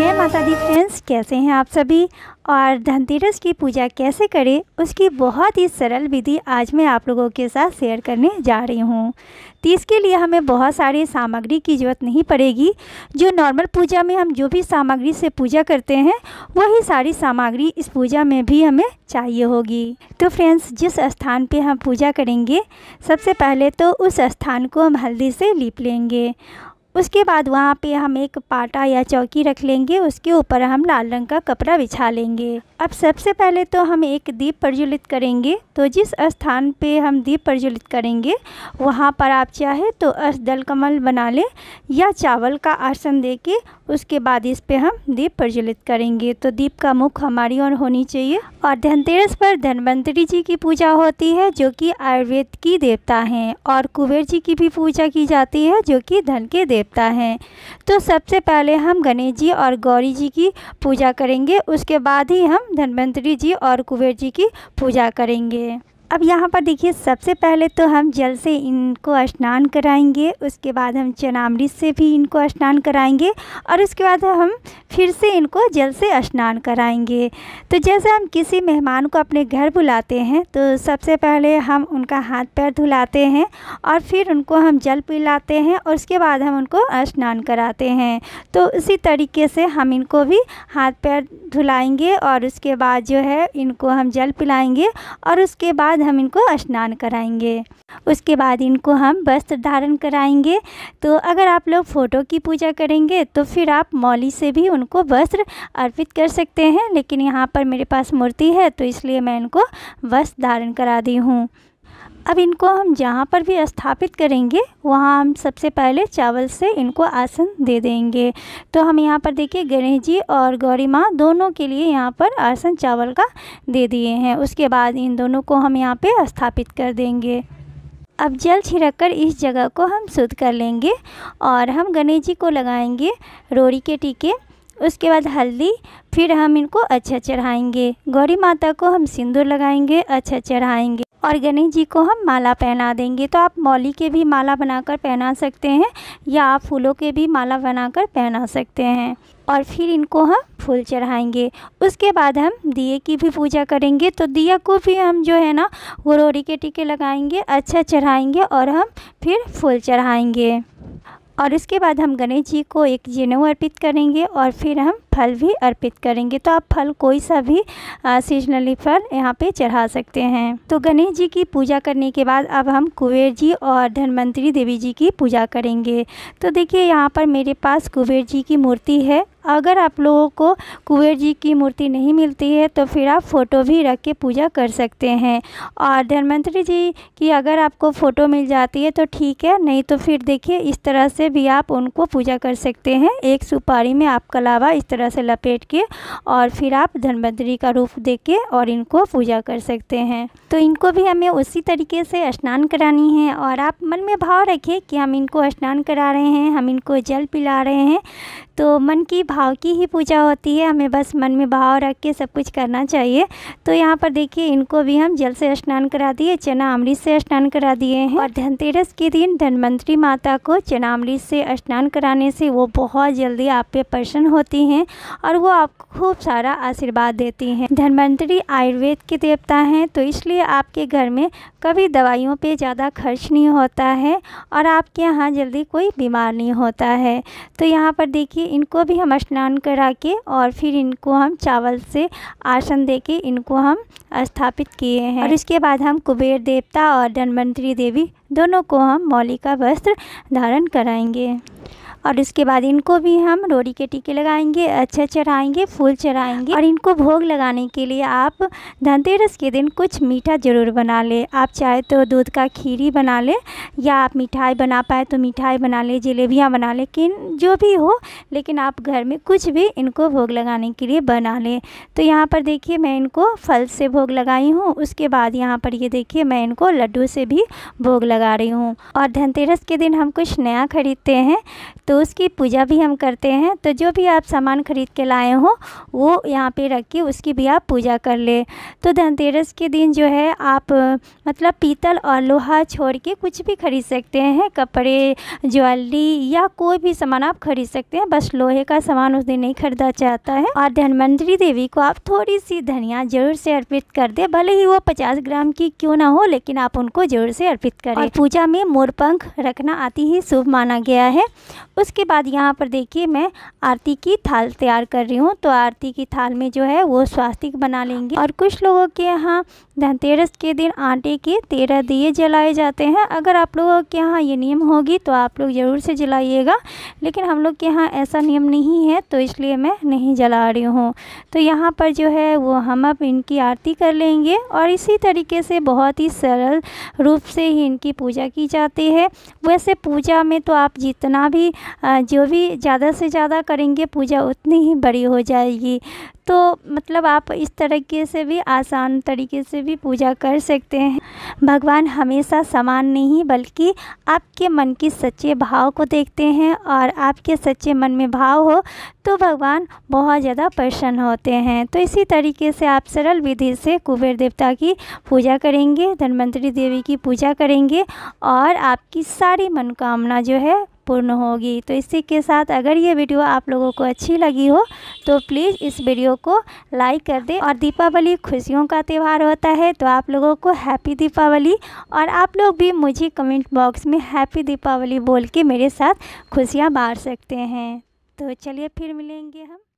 जय माता दी फ्रेंड्स कैसे हैं आप सभी और धनतेरस की पूजा कैसे करें उसकी बहुत ही सरल विधि आज मैं आप लोगों के साथ शेयर करने जा रही हूँ तो इसके लिए हमें बहुत सारी सामग्री की ज़रूरत नहीं पड़ेगी जो नॉर्मल पूजा में हम जो भी सामग्री से पूजा करते हैं वही सारी सामग्री इस पूजा में भी हमें चाहिए होगी तो फ्रेंड्स जिस स्थान पर हम पूजा करेंगे सबसे पहले तो उस स्थान को हम हल्दी से लीप लेंगे उसके बाद वहाँ पे हम एक पाटा या चौकी रख लेंगे उसके ऊपर हम लाल रंग का कपड़ा बिछा लेंगे अब सबसे पहले तो हम एक दीप प्रज्वलित करेंगे तो जिस स्थान पे हम दीप प्रज्वलित करेंगे वहाँ पर आप चाहे तो अस दल कमल बना लें या चावल का आसन दे के उसके बाद इस पे हम दीप प्रज्वलित करेंगे तो दीप का मुख हमारी ओर होनी चाहिए और धनतेरस पर धनवंतरी जी की पूजा होती है जो कि आयुर्वेद की देवता हैं और कुबेर जी की भी पूजा की जाती है जो कि धन के देव देवता हैं तो सबसे पहले हम गणेश जी और गौरी जी की पूजा करेंगे उसके बाद ही हम धन्वंतरी जी और कुबेर जी की पूजा करेंगे अब यहाँ पर देखिए सबसे पहले तो हम जल से इनको स्नान कराएंगे उसके बाद हम चनामृत से भी इनको स्नान कराएंगे और उसके बाद हम फिर से इनको जल से स्नान कराएंगे तो जैसे हम किसी मेहमान को अपने घर बुलाते हैं तो सबसे पहले हम उनका हाथ पैर धुलाते हैं और फिर उनको हम जल पिलाते हैं और उसके बाद हम उनको स्नान कराते हैं तो उसी तरीके से हम इनको भी हाथ पैर धुलाएँगे और उसके बाद जो है इनको हम जल पिलाएँगे और उसके बाद बाद हम इनको स्नान कराएंगे उसके बाद इनको हम वस्त्र धारण कराएंगे तो अगर आप लोग फ़ोटो की पूजा करेंगे तो फिर आप मौली से भी उनको वस्त्र अर्पित कर सकते हैं लेकिन यहाँ पर मेरे पास मूर्ति है तो इसलिए मैं इनको वस्त्र धारण करा दी हूँ अब इनको हम जहाँ पर भी स्थापित करेंगे वहाँ हम सबसे पहले चावल से इनको आसन दे देंगे तो हम यहाँ पर देखिए गणेश जी और गौरी माँ दोनों के लिए यहाँ पर आसन चावल का दे दिए हैं उसके बाद इन दोनों को हम यहाँ पे स्थापित कर देंगे अब जल छिड़क कर इस जगह को हम शुद्ध कर लेंगे और हम गणेश जी को लगाएंगे रोड़ी के टीके उसके बाद हल्दी फिर हम इनको अच्छा चढ़ाएंगे गौरी माता को हम सिंदूर लगाएंगे अच्छा चढ़ाएंगे और गणेश जी को हम माला पहना देंगे तो आप मौली के भी माला बनाकर पहना सकते हैं या आप फूलों के भी माला बनाकर पहना सकते हैं और फिर इनको हम फूल चढ़ाएंगे उसके बाद हम दिए की भी पूजा करेंगे तो दिया को भी हम जो है ना गुरोरी के टीके लगाएंगे अच्छा चढ़ाएंगे और हम फिर फूल चढ़ाएंगे और उसके बाद हम गणेश जी को एक जनेऊ अर्पित करेंगे और फिर हम फल भी अर्पित करेंगे तो आप फल कोई सा भी सीजनली फल यहाँ पे चढ़ा सकते हैं तो गणेश जी की पूजा करने के बाद अब हम कुबेर जी और धनवंतरी देवी जी की पूजा करेंगे तो देखिए यहाँ पर मेरे पास कुबेर जी की मूर्ति है अगर आप लोगों को कुबेर जी की मूर्ति नहीं मिलती है तो फिर आप फ़ोटो भी रख के पूजा कर सकते हैं और धनवंतरी जी की अगर आपको फ़ोटो मिल जाती है तो ठीक है नहीं तो फिर देखिए इस तरह से भी आप उनको पूजा कर सकते हैं एक सुपारी में आपका अलावा इस तरह तरह से लपेट के और फिर आप धनवंतरी का रूप दे के और इनको पूजा कर सकते हैं तो इनको भी हमें उसी तरीके से स्नान करानी है और आप मन में भाव रखें कि हम इनको स्नान करा रहे हैं हम इनको जल पिला रहे हैं तो मन की भाव की ही पूजा होती है हमें बस मन में भाव रख के सब कुछ करना चाहिए तो यहाँ पर देखिए इनको भी हम जल से स्नान करा दिए चना अमृत से स्नान करा दिए हैं और धनतेरस के दिन धनवंतरी माता को चना अमृत से स्नान कराने से वो बहुत जल्दी आप पे प्रसन्न होती हैं और वो आपको खूब सारा आशीर्वाद देती हैं धनवंतरी आयुर्वेद के देवता हैं तो इसलिए आपके घर में कभी दवाइयों पर ज़्यादा खर्च नहीं होता है और आपके यहाँ जल्दी कोई बीमार नहीं होता है तो यहाँ पर देखिए इनको भी हम स्नान करा के और फिर इनको हम चावल से आसन दे के इनको हम स्थापित किए हैं और इसके बाद हम कुबेर देवता और धनवंतरी देवी दोनों को हम मौलिका वस्त्र धारण कराएंगे और उसके बाद इनको भी हम रोड़ी के टीके लगाएंगे अच्छा चढ़ाएंगे फूल चढ़ाएंगे और इनको भोग लगाने के लिए आप धनतेरस के दिन कुछ मीठा ज़रूर बना लें आप चाहे तो दूध का खीरी बना लें या आप मिठाई बना पाए तो मिठाई बना लें जलेबियाँ बना लें लेकिन जो भी हो लेकिन आप घर में कुछ भी इनको भोग लगाने के लिए बना लें तो यहाँ पर देखिए मैं इनको फल से भोग लगाई हूँ उसके बाद यहाँ पर ये देखिए मैं इनको लड्डू से भी भोग लगा रही हूँ और धनतेरस के दिन हम कुछ नया खरीदते हैं तो उसकी पूजा भी हम करते हैं तो जो भी आप सामान खरीद के लाए हो वो यहाँ पे रख के उसकी भी आप पूजा कर ले तो धनतेरस के दिन जो है आप मतलब पीतल और लोहा छोड़ के कुछ भी खरीद सकते हैं कपड़े ज्वेलरी या कोई भी सामान आप खरीद सकते हैं बस लोहे का सामान उस दिन नहीं खरीदा जाता है और धनवंतरी देवी को आप थोड़ी सी धनिया जरूर से अर्पित कर दे भले ही वो पचास ग्राम की क्यों ना हो लेकिन आप उनको जरूर से अर्पित करें पूजा में मोरपंख रखना आती ही शुभ माना गया है उसके बाद यहाँ पर देखिए मैं आरती की थाल तैयार कर रही हूँ तो आरती की थाल में जो है वो स्वास्तिक बना लेंगे और कुछ लोगों के यहाँ धनतेरस के दिन आटे के तेरह दिए जलाए जाते हैं अगर आप लोगों के यहाँ ये नियम होगी तो आप लोग ज़रूर से जलाइएगा लेकिन हम लोग के यहाँ ऐसा नियम नहीं है तो इसलिए मैं नहीं जला रही हूँ तो यहाँ पर जो है वो हम अब इनकी आरती कर लेंगे और इसी तरीके से बहुत ही सरल रूप से ही इनकी पूजा की जाती है वैसे पूजा में तो आप जितना भी जो भी ज़्यादा से ज़्यादा करेंगे पूजा उतनी ही बड़ी हो जाएगी तो मतलब आप इस तरीके से भी आसान तरीके से भी पूजा कर सकते हैं भगवान हमेशा समान नहीं बल्कि आपके मन की सच्चे भाव को देखते हैं और आपके सच्चे मन में भाव हो तो भगवान बहुत ज़्यादा प्रसन्न होते हैं तो इसी तरीके से आप सरल विधि से कुबेर देवता की पूजा करेंगे धन्वंतरी देवी की पूजा करेंगे और आपकी सारी मनोकामना जो है पूर्ण होगी तो इसी के साथ अगर ये वीडियो आप लोगों को अच्छी लगी हो तो प्लीज़ इस वीडियो को लाइक कर दें और दीपावली खुशियों का त्यौहार होता है तो आप लोगों को हैप्पी दीपावली और आप लोग भी मुझे कमेंट बॉक्स में हैप्पी दीपावली बोल के मेरे साथ खुशियाँ बांट सकते हैं तो चलिए फिर मिलेंगे हम